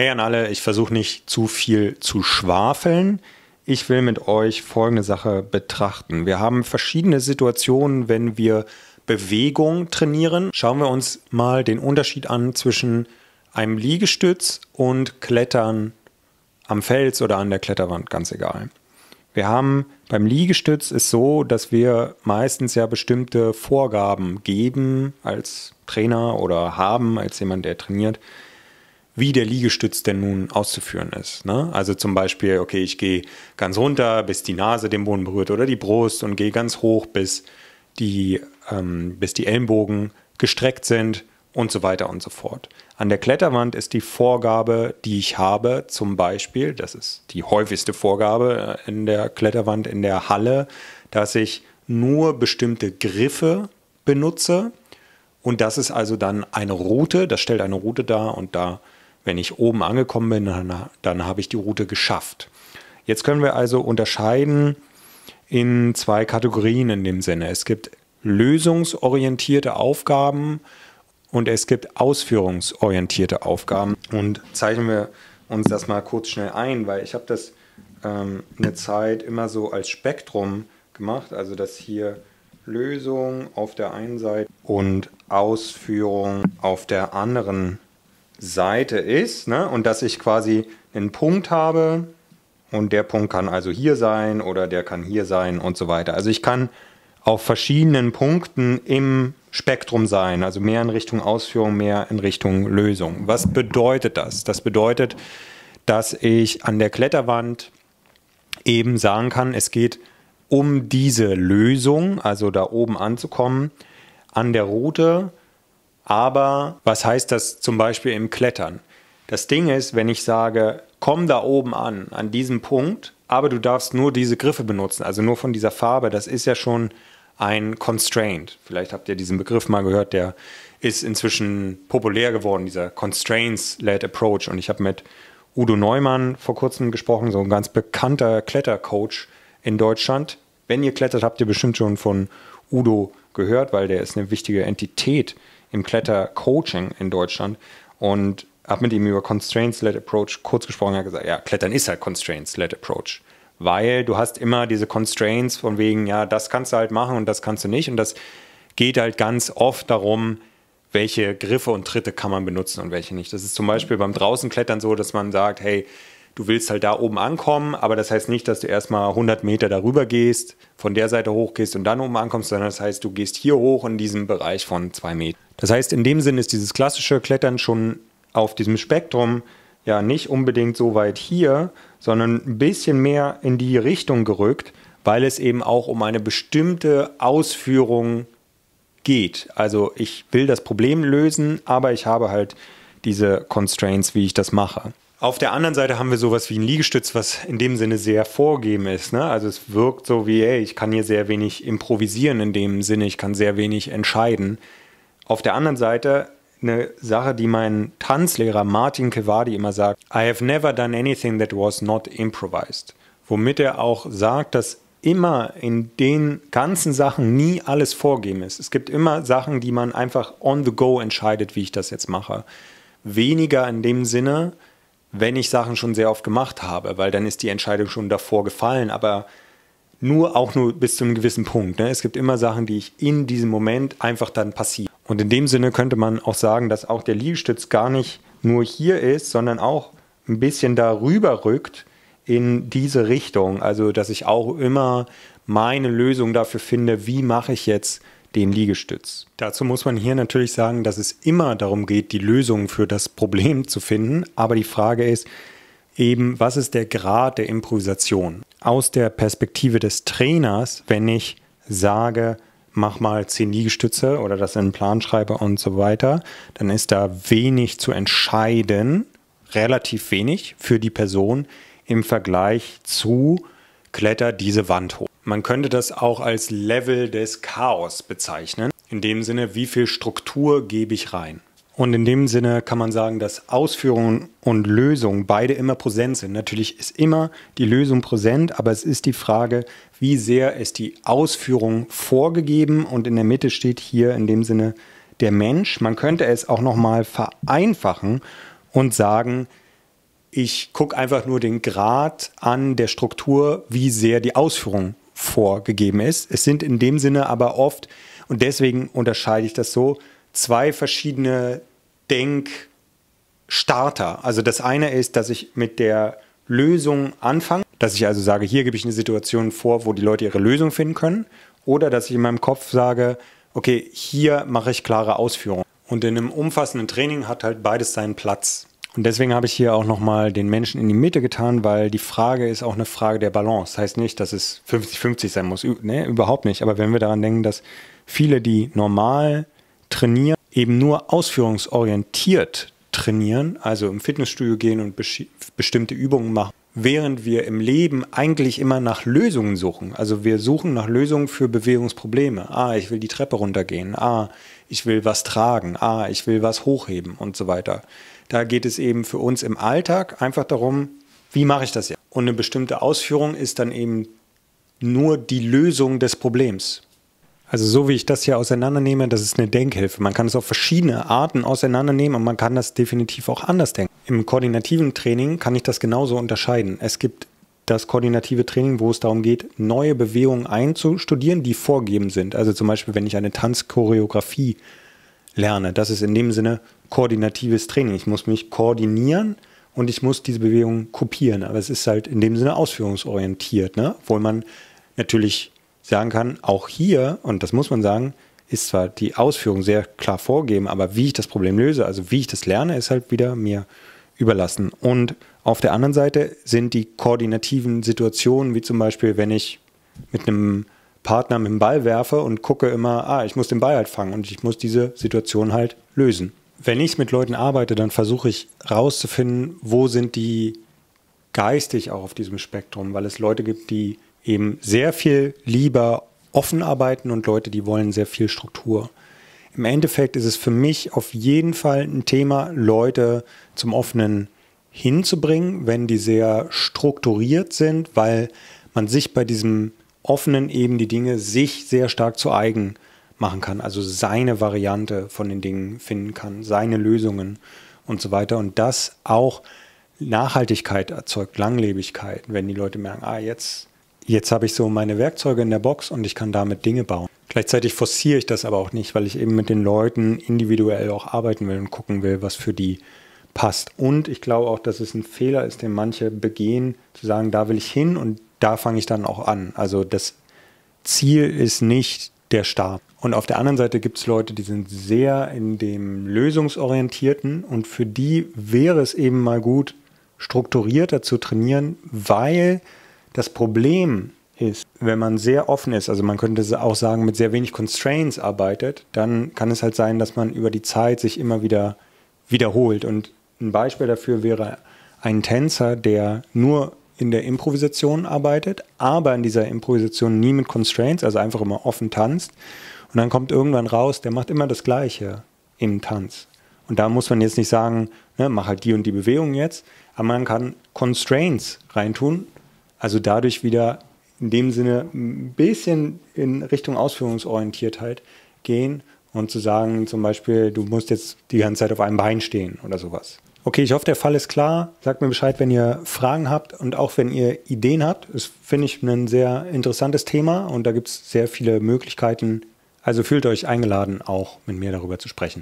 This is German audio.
Hey an alle, ich versuche nicht zu viel zu schwafeln. Ich will mit euch folgende Sache betrachten. Wir haben verschiedene Situationen, wenn wir Bewegung trainieren. Schauen wir uns mal den Unterschied an zwischen einem Liegestütz und Klettern am Fels oder an der Kletterwand, ganz egal. Wir haben beim Liegestütz ist so, dass wir meistens ja bestimmte Vorgaben geben als Trainer oder haben als jemand, der trainiert wie der Liegestütz denn nun auszuführen ist. Ne? Also zum Beispiel, okay, ich gehe ganz runter, bis die Nase den Boden berührt oder die Brust und gehe ganz hoch, bis die, ähm, bis die Ellenbogen gestreckt sind und so weiter und so fort. An der Kletterwand ist die Vorgabe, die ich habe, zum Beispiel, das ist die häufigste Vorgabe äh, in der Kletterwand in der Halle, dass ich nur bestimmte Griffe benutze. Und das ist also dann eine Route, das stellt eine Route dar und da wenn ich oben angekommen bin, dann, dann habe ich die Route geschafft. Jetzt können wir also unterscheiden in zwei Kategorien in dem Sinne. Es gibt lösungsorientierte Aufgaben und es gibt ausführungsorientierte Aufgaben. Und zeichnen wir uns das mal kurz schnell ein, weil ich habe das ähm, eine Zeit immer so als Spektrum gemacht. Also dass hier Lösung auf der einen Seite und Ausführung auf der anderen Seite. Seite ist ne? und dass ich quasi einen Punkt habe und der Punkt kann also hier sein oder der kann hier sein und so weiter. Also ich kann auf verschiedenen Punkten im Spektrum sein, also mehr in Richtung Ausführung, mehr in Richtung Lösung. Was bedeutet das? Das bedeutet, dass ich an der Kletterwand eben sagen kann, es geht um diese Lösung, also da oben anzukommen, an der Route aber was heißt das zum Beispiel im Klettern? Das Ding ist, wenn ich sage, komm da oben an, an diesem Punkt, aber du darfst nur diese Griffe benutzen, also nur von dieser Farbe, das ist ja schon ein Constraint. Vielleicht habt ihr diesen Begriff mal gehört, der ist inzwischen populär geworden, dieser Constraints-led Approach. Und ich habe mit Udo Neumann vor kurzem gesprochen, so ein ganz bekannter Klettercoach in Deutschland. Wenn ihr klettert, habt ihr bestimmt schon von Udo gehört, weil der ist eine wichtige Entität im Klettercoaching in Deutschland und habe mit ihm über Constraints-led Approach kurz gesprochen. Er hat gesagt, ja, Klettern ist halt Constraints-led Approach, weil du hast immer diese Constraints von wegen, ja, das kannst du halt machen und das kannst du nicht und das geht halt ganz oft darum, welche Griffe und Tritte kann man benutzen und welche nicht. Das ist zum Beispiel beim draußen Klettern so, dass man sagt, hey, du willst halt da oben ankommen, aber das heißt nicht, dass du erstmal 100 Meter darüber gehst, von der Seite hochgehst und dann oben ankommst, sondern das heißt, du gehst hier hoch in diesem Bereich von zwei Metern. Das heißt, in dem Sinn ist dieses klassische Klettern schon auf diesem Spektrum ja nicht unbedingt so weit hier, sondern ein bisschen mehr in die Richtung gerückt, weil es eben auch um eine bestimmte Ausführung geht. Also ich will das Problem lösen, aber ich habe halt diese Constraints, wie ich das mache. Auf der anderen Seite haben wir sowas wie ein Liegestütz, was in dem Sinne sehr vorgeben ist. Ne? Also es wirkt so wie, ey, ich kann hier sehr wenig improvisieren in dem Sinne, ich kann sehr wenig entscheiden. Auf der anderen Seite eine Sache, die mein Tanzlehrer Martin Kewadi immer sagt, I have never done anything that was not improvised. Womit er auch sagt, dass immer in den ganzen Sachen nie alles vorgeben ist. Es gibt immer Sachen, die man einfach on the go entscheidet, wie ich das jetzt mache. Weniger in dem Sinne, wenn ich Sachen schon sehr oft gemacht habe, weil dann ist die Entscheidung schon davor gefallen, aber nur auch nur bis zu einem gewissen Punkt. Ne? Es gibt immer Sachen, die ich in diesem Moment einfach dann passieren. Und in dem Sinne könnte man auch sagen, dass auch der Liegestütz gar nicht nur hier ist, sondern auch ein bisschen darüber rückt in diese Richtung. Also, dass ich auch immer meine Lösung dafür finde, wie mache ich jetzt den Liegestütz. Dazu muss man hier natürlich sagen, dass es immer darum geht, die Lösung für das Problem zu finden. Aber die Frage ist eben, was ist der Grad der Improvisation? Aus der Perspektive des Trainers, wenn ich sage, mach mal zehn Liegestütze oder das in einen Plan schreibe und so weiter, dann ist da wenig zu entscheiden, relativ wenig für die Person im Vergleich zu kletter diese Wand hoch. Man könnte das auch als Level des Chaos bezeichnen. In dem Sinne, wie viel Struktur gebe ich rein? Und in dem Sinne kann man sagen, dass Ausführung und Lösung beide immer präsent sind. Natürlich ist immer die Lösung präsent, aber es ist die Frage, wie sehr ist die Ausführung vorgegeben und in der Mitte steht hier in dem Sinne der Mensch. Man könnte es auch nochmal vereinfachen und sagen, ich gucke einfach nur den Grad an der Struktur, wie sehr die Ausführung vorgegeben ist. Es sind in dem Sinne aber oft, und deswegen unterscheide ich das so, zwei verschiedene Denkstarter. Also das eine ist, dass ich mit der Lösung anfange, dass ich also sage, hier gebe ich eine Situation vor, wo die Leute ihre Lösung finden können, oder dass ich in meinem Kopf sage, okay, hier mache ich klare Ausführungen. Und in einem umfassenden Training hat halt beides seinen Platz. Und deswegen habe ich hier auch nochmal den Menschen in die Mitte getan, weil die Frage ist auch eine Frage der Balance. Das heißt nicht, dass es 50-50 sein muss. Nee, überhaupt nicht. Aber wenn wir daran denken, dass viele, die normal trainieren, eben nur ausführungsorientiert trainieren, also im Fitnessstudio gehen und bestimmte Übungen machen, während wir im Leben eigentlich immer nach Lösungen suchen. Also wir suchen nach Lösungen für Bewegungsprobleme. Ah, ich will die Treppe runtergehen. Ah, ich will was tragen. Ah, ich will was hochheben und so weiter. Da geht es eben für uns im Alltag einfach darum, wie mache ich das ja? Und eine bestimmte Ausführung ist dann eben nur die Lösung des Problems. Also so wie ich das hier auseinandernehme, das ist eine Denkhilfe. Man kann es auf verschiedene Arten auseinandernehmen und man kann das definitiv auch anders denken. Im koordinativen Training kann ich das genauso unterscheiden. Es gibt das koordinative Training, wo es darum geht, neue Bewegungen einzustudieren, die vorgeben sind. Also zum Beispiel, wenn ich eine Tanzchoreografie lerne. Das ist in dem Sinne koordinatives Training. Ich muss mich koordinieren und ich muss diese Bewegung kopieren. Aber es ist halt in dem Sinne ausführungsorientiert, ne? obwohl man natürlich sagen kann, auch hier, und das muss man sagen, ist zwar die Ausführung sehr klar vorgegeben, aber wie ich das Problem löse, also wie ich das lerne, ist halt wieder mir überlassen. Und auf der anderen Seite sind die koordinativen Situationen, wie zum Beispiel, wenn ich mit einem Partner mit dem Ball werfe und gucke immer, ah, ich muss den Ball halt fangen und ich muss diese Situation halt lösen. Wenn ich mit Leuten arbeite, dann versuche ich rauszufinden, wo sind die geistig auch auf diesem Spektrum, weil es Leute gibt, die eben sehr viel lieber offen arbeiten und Leute, die wollen sehr viel Struktur. Im Endeffekt ist es für mich auf jeden Fall ein Thema, Leute zum offenen hinzubringen, wenn die sehr strukturiert sind, weil man sich bei diesem offenen Ebene die Dinge sich sehr stark zu eigen machen kann, also seine Variante von den Dingen finden kann, seine Lösungen und so weiter. Und das auch Nachhaltigkeit erzeugt, Langlebigkeit, wenn die Leute merken, ah, jetzt, jetzt habe ich so meine Werkzeuge in der Box und ich kann damit Dinge bauen. Gleichzeitig forciere ich das aber auch nicht, weil ich eben mit den Leuten individuell auch arbeiten will und gucken will, was für die passt. Und ich glaube auch, dass es ein Fehler ist, den manche begehen, zu sagen, da will ich hin und da fange ich dann auch an. Also das Ziel ist nicht der Start. Und auf der anderen Seite gibt es Leute, die sind sehr in dem Lösungsorientierten und für die wäre es eben mal gut, strukturierter zu trainieren, weil das Problem ist, wenn man sehr offen ist, also man könnte auch sagen, mit sehr wenig Constraints arbeitet, dann kann es halt sein, dass man über die Zeit sich immer wieder wiederholt. Und ein Beispiel dafür wäre ein Tänzer, der nur in der Improvisation arbeitet, aber in dieser Improvisation nie mit Constraints, also einfach immer offen tanzt. Und dann kommt irgendwann raus, der macht immer das Gleiche im Tanz. Und da muss man jetzt nicht sagen, ne, mach halt die und die Bewegung jetzt, aber man kann Constraints reintun, also dadurch wieder in dem Sinne ein bisschen in Richtung Ausführungsorientiertheit gehen und zu sagen, zum Beispiel, du musst jetzt die ganze Zeit auf einem Bein stehen oder sowas. Okay, ich hoffe, der Fall ist klar. Sagt mir Bescheid, wenn ihr Fragen habt und auch wenn ihr Ideen habt. Das finde ich ein sehr interessantes Thema und da gibt es sehr viele Möglichkeiten. Also fühlt euch eingeladen, auch mit mir darüber zu sprechen.